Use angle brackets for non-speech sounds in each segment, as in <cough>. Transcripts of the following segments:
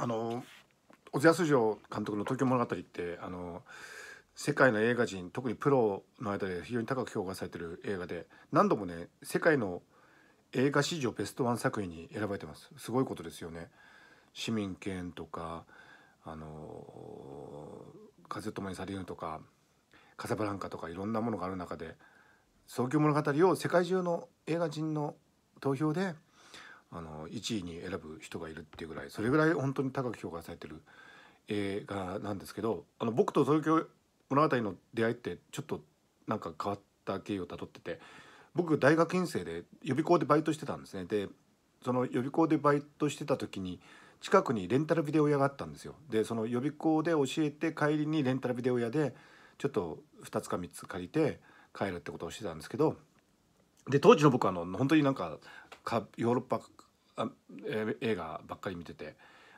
あの小津安二郎監督の「東京物語」ってあの世界の映画人特にプロの間で非常に高く評価されてる映画で何度もね世界の映画史上ベストワン作品に選ばれてますすごいことですよね。市民権とかあの「風ともに去りぬ」とか「カサブランカ」とかいろんなものがある中で「東京物語」を世界中の映画人の投票で「あの1位に選ぶ人がいるっていうぐらいそれぐらい本当に高く評価されてる映画なんですけどあの僕と東京物語の出会いってちょっとなんか変わった経緯をたどってて僕大学院生で予備校でバイトしてたんですねでその予備校でバイトしてた時に近くにレンタルビデオ屋があったんですよでその予備校で教えて帰りにレンタルビデオ屋でちょっと2つか3つ借りて帰るってことをしてたんですけどで当時の僕はあの本当になんかヨーロッパあ映画ばっかり見てて、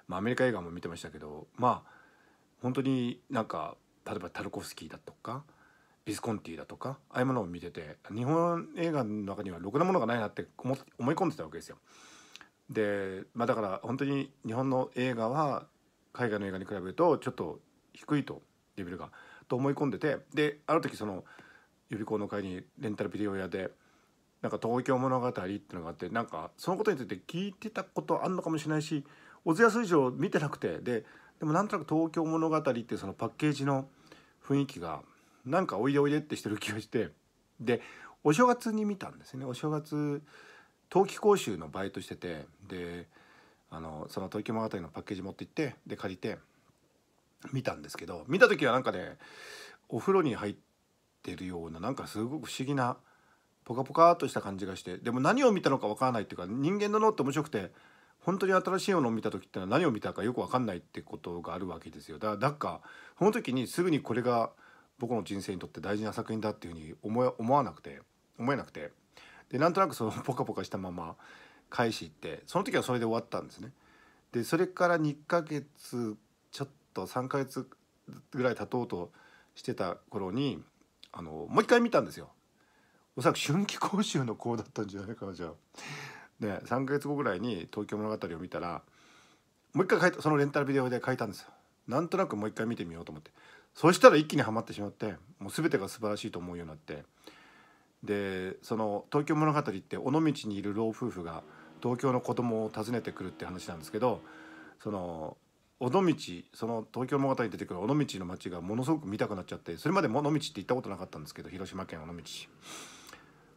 まあ、アメリカ映画も見てましたけどまあ本当になんか例えばタルコフスキーだとかビスコンティだとかああいうものを見てて日本映画の中にはろくなものがないなって思い込んでたわけですよ。で、まあ、だから本当に日本の映画は海外の映画に比べるとちょっと低いとレベルがと思い込んでてである時その予備校の会にレンタルビデオ屋で。なんか東京物語ってのがあってなんかそのことについて聞いてたことあんのかもしれないし小津安以上見てなくてででもなんとなく東京物語ってそのパッケージの雰囲気がなんかおいでおいでってしてる気がしてでお正月に見たんですねお正月冬季講習のバイトしててであのその東京物語のパッケージ持って行ってで借りて見たんですけど見た時はなんかねお風呂に入ってるようななんかすごく不思議な。ポカポカとした感じがしてでも何を見たのかわからないっていうか人間の脳って面白くて本当に新しいものを見た時ってのは何を見たかよくわかんないってことがあるわけですよだからだかその時にすぐにこれが僕の人生にとって大事な作品だっていうふうに思思わなくて思えなくてでなんとなくそのポカポカしたまま返し行ってその時はそれで終わったんですね。でそれから2ヶ月ちょっと3ヶ月ぐらい経とうとしてた頃にあのもう一回見たんですよおそらく春季講習の子だったんじゃないかなじゃあ。で3か月後ぐらいに「東京物語」を見たらもう一回書いたそのレンタルビデオで書いたんですよ。なんとなくもう一回見てみようと思ってそしたら一気にはまってしまってもう全てが素晴らしいと思うようになってでその「東京物語」って尾道にいる老夫婦が東京の子供を訪ねてくるって話なんですけどその尾道その東京物語に出てくる尾道の町がものすごく見たくなっちゃってそれまで尾道って行ったことなかったんですけど広島県尾道。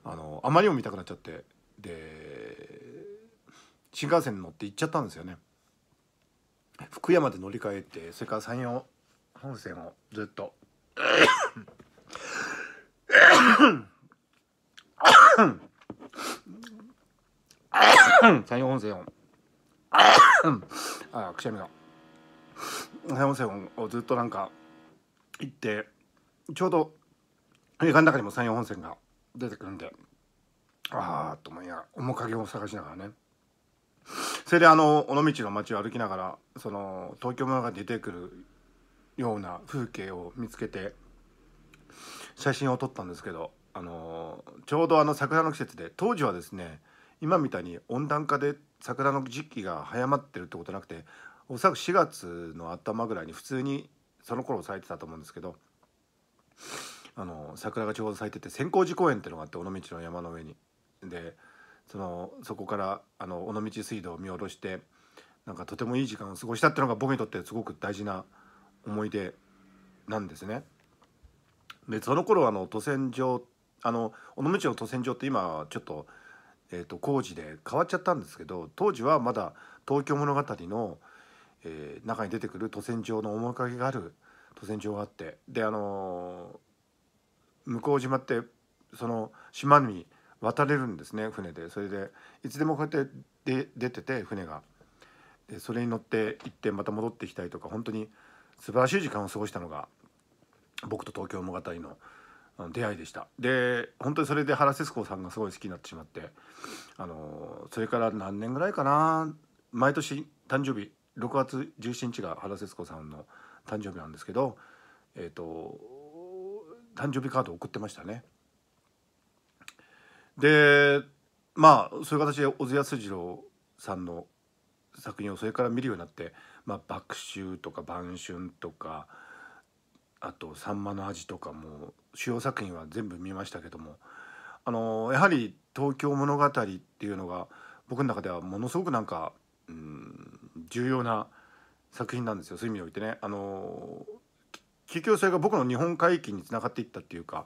あのあまりにも見たくなっちゃってで新幹線に乗って行っちゃったんですよね福山で乗り換えてそれから山陽本線をずっと山陽本線をあくしゃみが山陽本線をずっとなんか行ってちょうど映画の中にも山陽本線が出てくるんでああと思いながら面影を探しながらねそれであの尾道の街を歩きながらその東京村が出てくるような風景を見つけて写真を撮ったんですけどあのちょうどあの桜の季節で当時はですね今みたいに温暖化で桜の時期が早まってるってことなくておそらく4月の頭ぐらいに普通にその頃咲いてたと思うんですけどあの桜がちょうど咲いてて千光寺公園っていうのがあって尾道の山の上に。でそのそこからあの尾道水道を見下ろしてなんかとてもいい時間を過ごしたっていうのが僕にとってすごく大事な思い出なんですね。でその頃あの渡船場あの尾道の渡船場って今ちょっと,、えーと、工事で変わっちゃったんですけど当時はまだ「東京物語の」えー、中に出てくる渡船場の面影がある渡船場があってであのー向島ってその島に渡れるんですね船でそれでいつでもこうやってで出てて船がでそれに乗って行ってまた戻ってきたりとか本当に素晴らしい時間を過ごしたのが僕と東京物語の出会いでしたで本当にそれで原節子さんがすごい好きになってしまってあのそれから何年ぐらいかな毎年誕生日6月17日が原節子さんの誕生日なんですけどえっ、ー、と誕生日カードを送ってましたねでまあそういう形で小津安二郎さんの作品をそれから見るようになって、まあ、爆秋とか晩春とかあと「さんまの味」とかも主要作品は全部見ましたけどもあのやはり「東京物語」っていうのが僕の中ではものすごくなんか、うん、重要な作品なんですよそういう意味においてね。あの結局それが僕の日本海域につながっていったっていうか、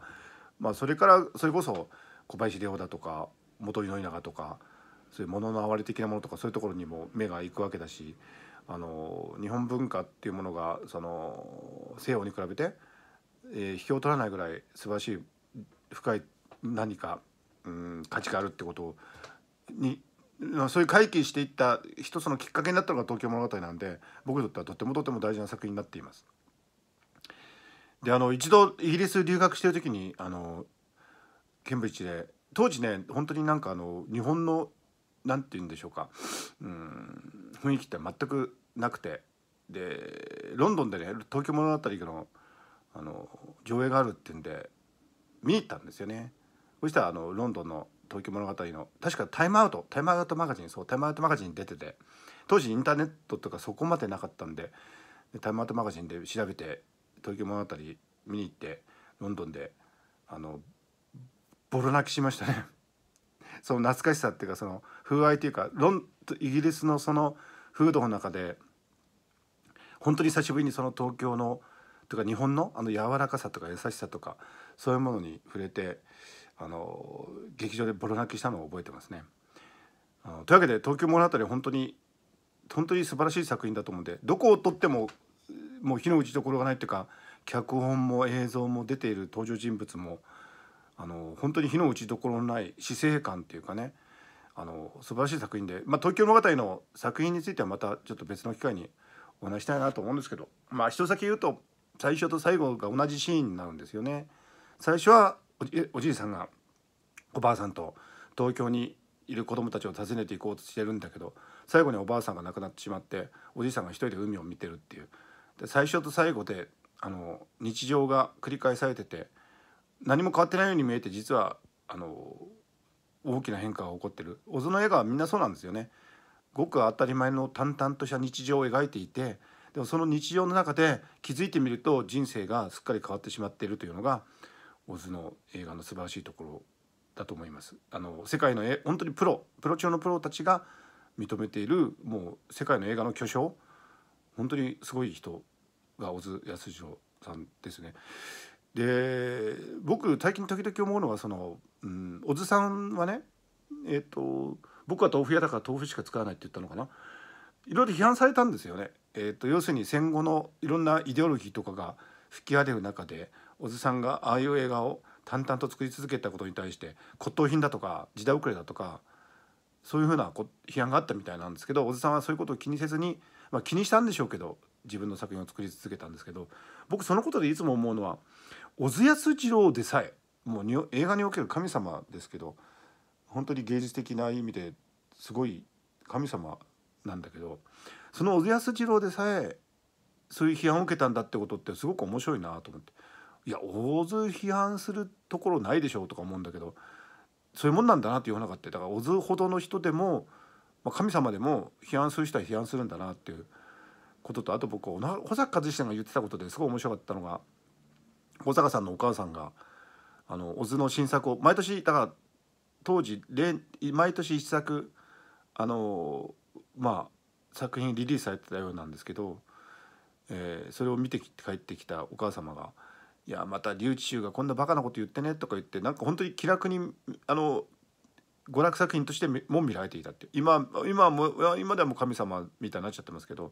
まあ、それからそれこそ小林涼央だとか元井宣長とかそういうものの哀れ的なものとかそういうところにも目がいくわけだしあの日本文化っていうものがその西洋に比べて、えー、引きを取らないぐらい素晴らしい深い何か、うん、価値があるってことにそういう回帰していった一つのきっかけになったのが「東京物語」なんで僕にとってはとってもとても大事な作品になっています。であの一度イギリス留学してる時にあのケンブリッジで当時ね本当になんかあの日本の何て言うんでしょうかうん雰囲気って全くなくてでロンドンでね東京物語のあの上映があるっていうんで見に行ったんですよね。そしたらあのロンドンの東京物語の確かタイムアウトタイムアウトマガジンそうタイムアウトマガジン出てて当時インターネットとかそこまでなかったんででタイムアウトマガジンで調べて東京物語見に行ってロンドンであのボロ泣きしましたね <laughs> その懐かしさっていうかその風合いというかロンイギリスのその風土の中で本当に久しぶりにその東京のとか日本のあの柔らかさとか優しさとかそういうものに触れてあの劇場でボロ泣きしたのを覚えてますね。というわけで東京物語本当に本当に素晴らしい作品だと思うんでどこをとってももう火の打ちどころがないっていうか脚本も映像も出ている登場人物もあの本当に火の打ちどころのない死生観っていうかねあの素晴らしい作品で、まあ、東京物語の作品についてはまたちょっと別の機会にお話したいなと思うんですけど、まあ、一先言うと最初と最後が同じシーンになるんですよね。最初はおじいさんがおばあさんと東京にいる子供たちを訪ねていこうとしてるんだけど最後におばあさんが亡くなってしまっておじいさんが一人で海を見てるっていうで最初と最後であの日常が繰り返されてて何も変わってないように見えて実はあの大きな変化が起こってる小津の映画はみんなそうなんですよね。ごく当たり前の淡々とした日常を描いていてでもその日常の中で気づいてみると人生がすっかり変わってしまっているというのが小津の映画の素晴らしいところだと思います。あの世界の本当にプロプロ中のプロたちが認めているもう世界の映画の巨匠本当にすごい人が小津安二郎さんですね。で僕最近時々思うのはその、うん、小津さんはねえっ、ー、と僕は豆腐屋だから豆腐しか使わないって言ったのかないろいろ批判されたんですよね。えーと、要するに戦後のいろんなイデオロギーとかが吹き荒れる中で小津さんがああいう映画を淡々と作り続けたことに対して骨董品だとか時代遅れだとかそういうふうな批判があったみたいなんですけど小津さんはそういうことを気にせずにまあ、気にしたんでしょうけど自分の作品を作り続けたんですけど僕そのことでいつも思うのは小津安二郎でさえもう映画における神様ですけど本当に芸術的な意味ですごい神様なんだけどその小津安二郎でさえそういう批判を受けたんだってことってすごく面白いなと思っていや大津批判するところないでしょうとか思うんだけどそういうもんなんだなってわなかってだから小津ほどの人でもまあ、神様でも批判する人は批判するんだなっていうこととあと僕保坂一志さんが言ってたことですごい面白かったのが保坂さんのお母さんがあの小津の新作を毎年だから当時毎年一作あのまあ作品リリースされてたようなんですけど、えー、それを見て帰ってきたお母様が「いやまた留置衆がこんなバカなこと言ってね」とか言ってなんか本当に気楽にあの娯楽作品としても見られていたって今今も今ではもう神様みたいになっちゃってますけど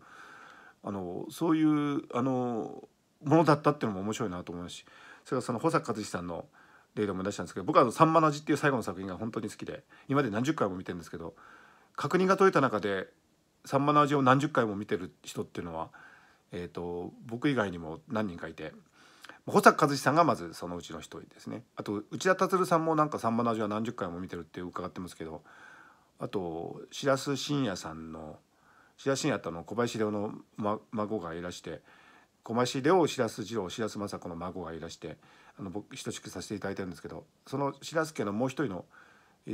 あのそういうあのものだったっていうのも面白いなと思いますしそれはその保坂和志さんの例でも出したんですけど僕は「さんまの味」っていう最後の作品が本当に好きで今まで何十回も見てるんですけど確認が取れた中で「さんまの味」を何十回も見てる人っていうのは、えーと僕以外にも何人かいて。保坂和志さんがまずそのうちの一人ですねあと内田達さんもなんか「さんまの味」は何十回も見てるって伺ってますけどあと白洲信也さんの白洲信也っての小林亮の、ま、孫がいらして小林亮白洲二郎白洲政子の孫がいらしてあの僕等しくさせていただいてるんですけどその白洲家のもう一人の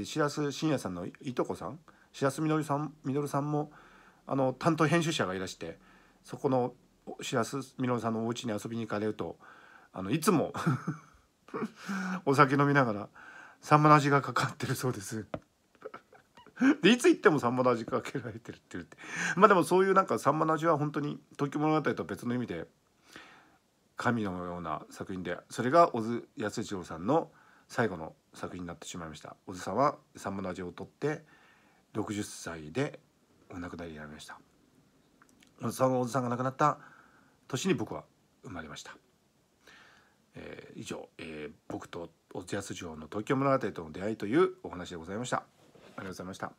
白洲信也さんのいとこさん白洲稔さん稔さんもあの担当編集者がいらしてそこの白洲稔さんのお家に遊びに行かれるとあのいつも <laughs> お酒飲みながらサンマの味がかかってるそうです <laughs> でいつ行ってもサンマの味かけられてるって言ってまあでもそういうなんかサンマの味は本当に「東京物語」とは別の意味で神のような作品でそれが小津安二郎さんの最後の作品になってしまいました小津さんはサンマの味を取って60歳でお亡くなりになりました小津さんは小津さんが亡くなった年に僕は生まれました。えー、以上、えー、僕とおじやす嬢の東京物語との出会いというお話でございました。ありがとうございました。